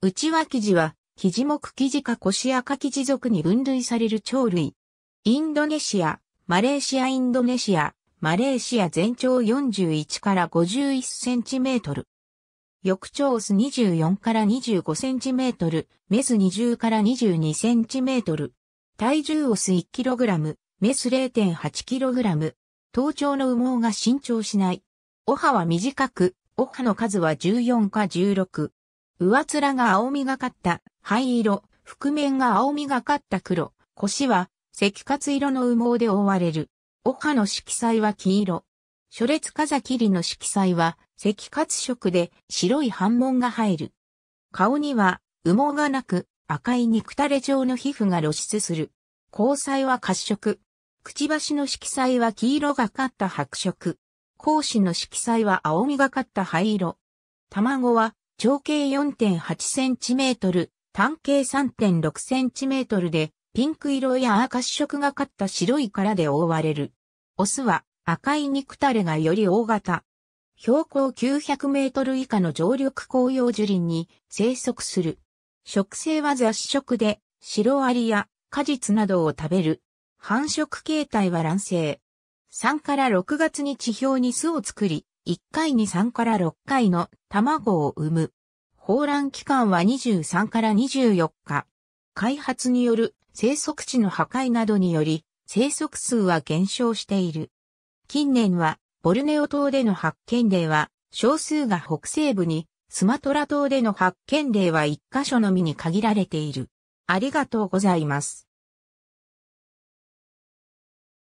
内輪生地は、生地木生地か腰赤生地属に分類される鳥類。インドネシア、マレーシアインドネシア、マレーシア全長41から51センチメートル。翼長ス24から25センチメートル、メス20から22センチメートル。体重オス1キログラム、メス0.8キログラム。頭頂の羽毛が伸長しない。オハは短く、オハの数は14か16。上面が青みがかった灰色、覆面が青みがかった黒、腰は赤活色の羽毛で覆われる。葉の色彩は黄色。初列風切りの色彩は赤活色で白い斑紋が入る。顔には羽毛がなく赤い肉垂れ状の皮膚が露出する。交彩は褐色。くちばしの色彩は黄色がかった白色。講子の色彩は青みがかった灰色。卵は長径 4.8cm、単径 3.6cm で、ピンク色や赤色がかった白い殻で覆われる。オスは赤い肉垂れがより大型。標高900メートル以下の常緑紅葉樹林に生息する。食性は雑食で、白アリや果実などを食べる。繁殖形態は卵生。3から6月に地表に巣を作り、1回に3から6回の卵を産む。放卵期間は23から24日。開発による生息地の破壊などにより、生息数は減少している。近年は、ボルネオ島での発見例は、少数が北西部に、スマトラ島での発見例は1箇所のみに限られている。ありがとうございます。